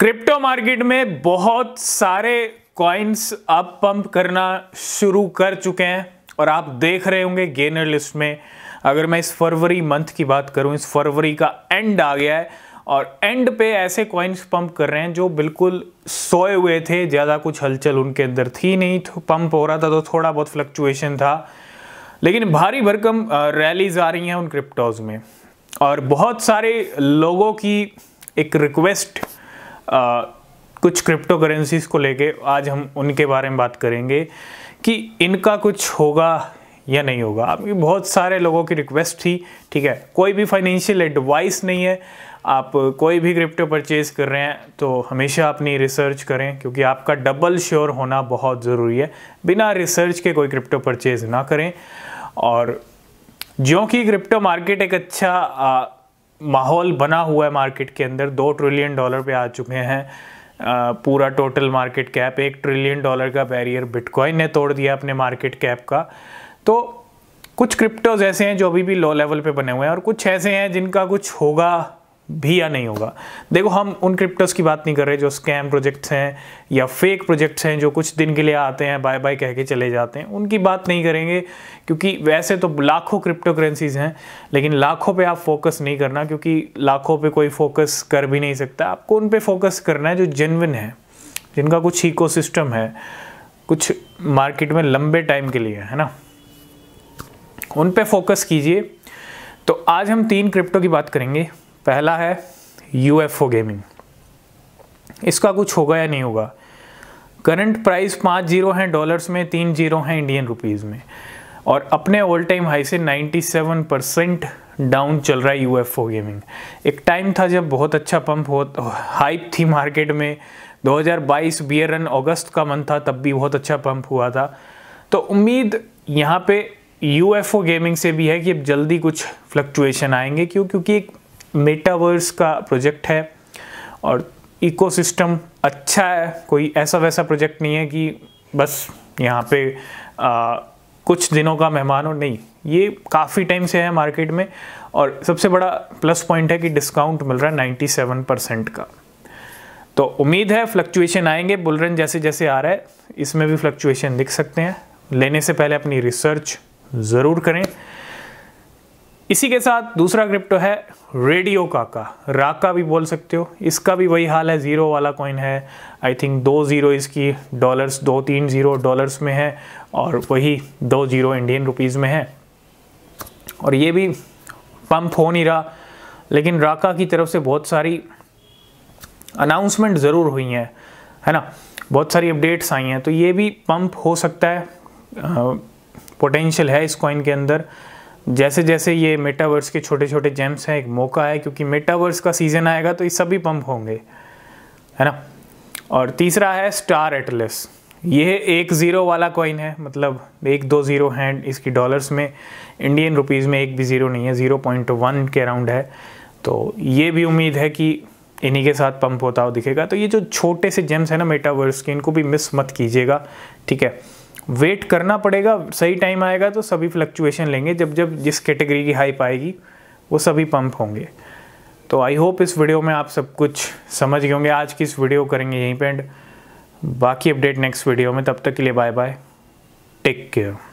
crypto market में बहुत सारे कॉइन्स आप पंप करना शुरू कर चुके हैं और आप देख रहे होंगे गेनर लिस्ट में अगर मैं इस फरवरी मंथ की बात करूं इस फरवरी का एंड आ गया है और एंड पे ऐसे कॉइन्स पंप कर रहे हैं जो बिल्कुल सोए हुए थे ज़्यादा कुछ हलचल उनके अंदर थी नहीं तो पंप हो रहा था तो थोड़ा बहुत फ्लक्चुएशन था लेकिन भारी भरकम रैलीज आ रही हैं उन क्रिप्टोज में और बहुत सारे लोगों की एक रिक्वेस्ट आ, कुछ क्रिप्टो करेंसीज को लेके आज हम उनके बारे में बात करेंगे कि इनका कुछ होगा या नहीं होगा आपकी बहुत सारे लोगों की रिक्वेस्ट थी ठीक है कोई भी फाइनेंशियल एडवाइस नहीं है आप कोई भी क्रिप्टो परचेज़ कर रहे हैं तो हमेशा अपनी रिसर्च करें क्योंकि आपका डबल श्योर होना बहुत ज़रूरी है बिना रिसर्च के कोई क्रिप्टो परचेज़ ना करें और जो कि क्रिप्टो मार्केट एक अच्छा आ, माहौल बना हुआ है मार्केट के अंदर दो ट्रिलियन डॉलर पे आ चुके हैं पूरा टोटल मार्केट कैप एक ट्रिलियन डॉलर का बैरियर बिटकॉइन ने तोड़ दिया अपने मार्केट कैप का तो कुछ क्रिप्टोज ऐसे हैं जो अभी भी लो लेवल पे बने हुए हैं और कुछ ऐसे हैं जिनका कुछ होगा भी या नहीं होगा देखो हम उन क्रिप्टोस की बात नहीं कर रहे जो स्कैम प्रोजेक्ट्स हैं या फेक प्रोजेक्ट्स हैं जो कुछ दिन के लिए आते हैं बाय बाय कह के चले जाते हैं उनकी बात नहीं करेंगे क्योंकि वैसे तो लाखों क्रिप्टो करेंसीज हैं लेकिन लाखों पे आप फोकस नहीं करना क्योंकि लाखों पे कोई फोकस कर भी नहीं सकता आपको उन पर फोकस करना है जो जेनविन है जिनका कुछ इकोसिस्टम है कुछ मार्केट में लंबे टाइम के लिए है ना उन पर फोकस कीजिए तो आज हम तीन क्रिप्टो की बात करेंगे पहला है यूएफओ गेमिंग इसका कुछ होगा या नहीं होगा करंट प्राइस पाँच जीरो हैं डॉलर्स में तीन जीरो हैं इंडियन रुपीज़ में और अपने ऑल टाइम हाई से 97 परसेंट डाउन चल रहा है यूएफओ गेमिंग एक टाइम था जब बहुत अच्छा पंप हो हाइप थी मार्केट में 2022 हज़ार रन अगस्त का मंथ था तब भी बहुत अच्छा पंप हुआ था तो उम्मीद यहाँ पे यूएफओ गेमिंग से भी है कि अब जल्दी कुछ फ्लक्चुएशन आएंगे क्यों क्योंकि एक मेटावर्स का प्रोजेक्ट है और इकोसिस्टम अच्छा है कोई ऐसा वैसा प्रोजेक्ट नहीं है कि बस यहाँ पे आ, कुछ दिनों का मेहमान हो नहीं ये काफ़ी टाइम से है मार्केट में और सबसे बड़ा प्लस पॉइंट है कि डिस्काउंट मिल रहा है 97 परसेंट का तो उम्मीद है फ्लक्चुएशन आएंगे बुलरन जैसे जैसे आ रहा है इसमें भी फ्लक्चुएशन दिख सकते हैं लेने से पहले अपनी रिसर्च ज़रूर करें इसी के साथ दूसरा क्रिप्टो है रेडियो काका राका भी बोल सकते हो इसका भी वही हाल है ज़ीरो वाला कॉइन है आई थिंक दो ज़ीरो इसकी डॉलर्स दो तीन ज़ीरो डॉलर्स में है और वही दो ज़ीरो इंडियन रुपीज़ में है और ये भी पंप हो नहीं रहा लेकिन राका की तरफ से बहुत सारी अनाउंसमेंट ज़रूर हुई हैं है ना बहुत सारी अपडेट्स आई हैं तो ये भी पंप हो सकता है पोटेंशियल है इस कॉइन के अंदर जैसे जैसे ये मेटावर्स के छोटे छोटे जेम्स हैं एक मौका है क्योंकि मेटावर्स का सीज़न आएगा तो ये सभी पंप होंगे है ना और तीसरा है स्टार एटलस ये एक ज़ीरो वाला कॉइन है मतलब एक दो ज़ीरो हैं इसकी डॉलर्स में इंडियन रुपीज़ में एक भी ज़ीरो नहीं है ज़ीरो पॉइंट वन के अराउंड है तो ये भी उम्मीद है कि इन्हीं के साथ पंप होता हुआ दिखेगा तो ये जो छोटे से जेम्स हैं ना मेटावर्स के इनको भी मिस मत कीजिएगा ठीक है वेट करना पड़ेगा सही टाइम आएगा तो सभी फ्लक्चुएशन लेंगे जब जब जिस कैटेगरी की हाइप आएगी वो सभी पंप होंगे तो आई होप इस वीडियो में आप सब कुछ समझ गए होंगे आज की इस वीडियो करेंगे यहीं पर एंड बाकी अपडेट नेक्स्ट वीडियो में तब तक के लिए बाय बाय टेक केयर